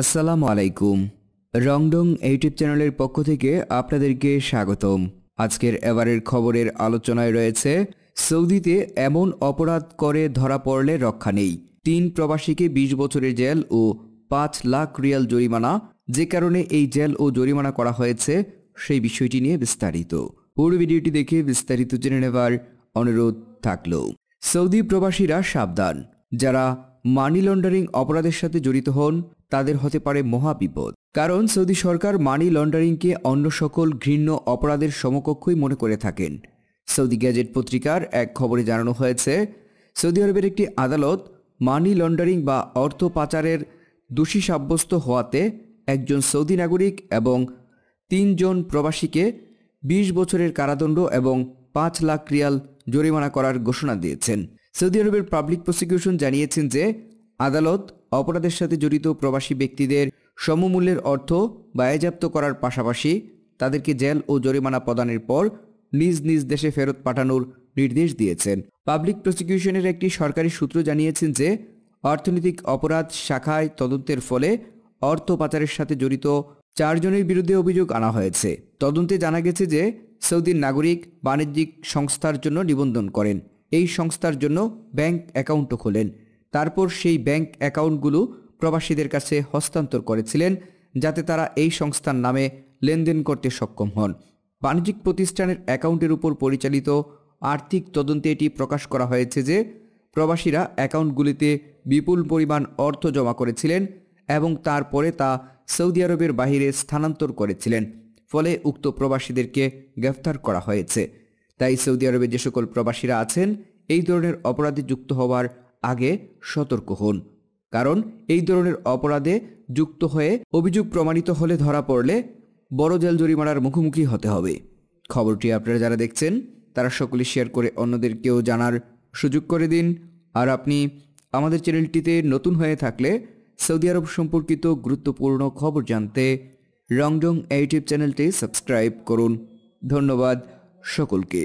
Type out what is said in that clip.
আসসালামু আলাইকুম রংডং ইউটিউব চ্যানেলের পক্ষ থেকে আপনাদেরকে স্বাগতম আজকের এবারের খবরের আলোচনায় রয়েছে সৌদিতে এমন অপরাধ করে ধরা পড়লে রক্ষা নেই তিন প্রবাসীকে ২০ বছরের জেল ও পাঁচ লাখ রিয়াল জরিমানা যে কারণে এই জেল ও জরিমানা করা হয়েছে সেই বিষয়টি নিয়ে বিস্তারিত পুরো ভিডিওটি দেখে বিস্তারিত জেনে নেবার অনুরোধ থাকল সৌদি প্রবাসীরা সাবধান যারা মানি লন্ডারিং অপরাধের সাথে জড়িত হন তাদের হতে পারে মহাবিপদ কারণ সৌদি সরকার মানি লন্ডারিংকে অন্য সকল ঘৃণ্য অপরাধের সমকক্ষই মনে করে থাকেন সৌদি গ্যাজেট পত্রিকার এক খবরে জানানো হয়েছে সৌদি আরবের একটি আদালত মানি লন্ডারিং বা অর্থ পাচারের দোষী সাব্যস্ত হওয়াতে একজন সৌদি নাগরিক এবং তিনজন প্রবাসীকে ২০ বছরের কারাদণ্ড এবং পাঁচ লাখ রিয়াল জরিমানা করার ঘোষণা দিয়েছেন সৌদি আরবের পাবলিক প্রসিকিউশন জানিয়েছেন যে আদালত অপরাধের সাথে জড়িত প্রবাসী ব্যক্তিদের সমমূল্যের অর্থ বায়াজাপ্ত করার পাশাপাশি তাদেরকে জেল ও জরিমানা প্রদানের পর নিজ নিজ দেশে ফেরত পাঠানোর নির্দেশ দিয়েছেন পাবলিক প্রসিকিউশনের একটি সরকারি সূত্র জানিয়েছেন যে অর্থনৈতিক অপরাধ শাখায় তদন্তের ফলে অর্থ পাচারের সাথে জড়িত চারজনের বিরুদ্ধে অভিযোগ আনা হয়েছে তদন্তে জানা গেছে যে সৌদির নাগরিক বাণিজ্যিক সংস্থার জন্য নিবন্ধন করেন এই সংস্থার জন্য ব্যাংক অ্যাকাউন্টও খোলেন তারপর সেই ব্যাংক অ্যাকাউন্টগুলো প্রবাসীদের কাছে হস্তান্তর করেছিলেন যাতে তারা এই সংস্থার নামে লেনদেন করতে সক্ষম হন বাণিজ্যিক প্রতিষ্ঠানের অ্যাকাউন্টের উপর পরিচালিত আর্থিক তদন্তে এটি প্রকাশ করা হয়েছে যে প্রবাসীরা অ্যাকাউন্টগুলিতে বিপুল পরিমাণ অর্থ জমা করেছিলেন এবং তারপরে তা সৌদি আরবের বাহিরে স্থানান্তর করেছিলেন ফলে উক্ত প্রবাসীদেরকে গ্রেফতার করা হয়েছে তাই সৌদি আরবে যে সকল প্রবাসীরা আছেন এই ধরনের অপরাধে যুক্ত হওয়ার আগে সতর্ক হন কারণ এই ধরনের অপরাধে যুক্ত হয়ে অভিযোগ প্রমাণিত হলে ধরা পড়লে বড় জেল জরিমানার মুখোমুখি হতে হবে খবরটি আপনারা যারা দেখছেন তারা সকলে শেয়ার করে অন্যদেরকেও জানার সুযোগ করে দিন আর আপনি আমাদের চ্যানেলটিতে নতুন হয়ে থাকলে সৌদি আরব সম্পর্কিত গুরুত্বপূর্ণ খবর জানতে রংডং ইউটিউব চ্যানেলটি সাবস্ক্রাইব করুন ধন্যবাদ সকলকে